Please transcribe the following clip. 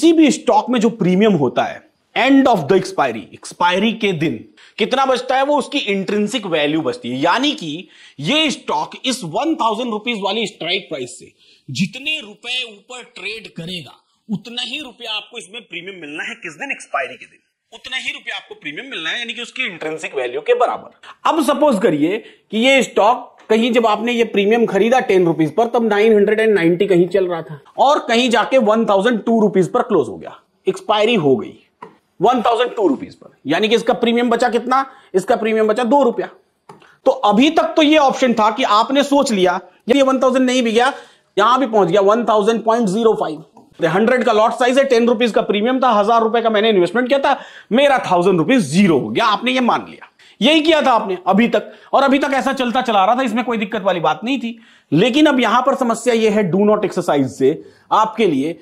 किसी भी स्टॉक में जो प्रीमियम होता है end of the expiry expiry के दिन कितना बचता है वो उसकी इंट्रेंसिक वैल्यू बचती है यानी कि ये स्टॉक इस वन थाउजेंड रुपीज वाली स्ट्राइक प्राइस से जितने रुपए ऊपर ट्रेड करेगा उतना ही रुपया आपको इसमें प्रीमियम मिलना है किस दिन एक्सपायरी के दिन उतना ही रुपया आपको प्रीमियम मिलना है यानी कि उसकी इंट्रेंसिक वैल्यू के बराबर अब सपोज करिए कि ये स्टॉक कहीं जब आपने ये प्रीमियम खरीदा टेन रुपीज पर तब नाइन हंड्रेड एंड नाइनटी कहीं चल रहा था और कहीं जाके वन थाउजेंड टू रुपीज पर क्लोज हो गया एक्सपायरी हो गई वन थाउजेंड टू रुपीज पर यानी कि इसका प्रीमियम बचा कितना इसका प्रीमियम बचा दो रुपया तो अभी तक तो ये ऑप्शन था कि आपने सोच लिया ये वन थाउजेंड नहीं भी गया यहां भी पहुंच गया one thousand point zero five hundred का लॉट साइज है टेन रुपीज का प्रीमियम था हजार रुपए का मैंने इन्वेस्टमेंट किया था मेरा थाउजेंड रुपीज जीरो हो गया आपने ये मान लिया यही किया था आपने अभी तक और अभी तक ऐसा चलता चला रहा था इसमें कोई दिक्कत वाली बात नहीं थी लेकिन अब यहां पर समस्या यह है डू नॉट एक्सरसाइज से आपके लिए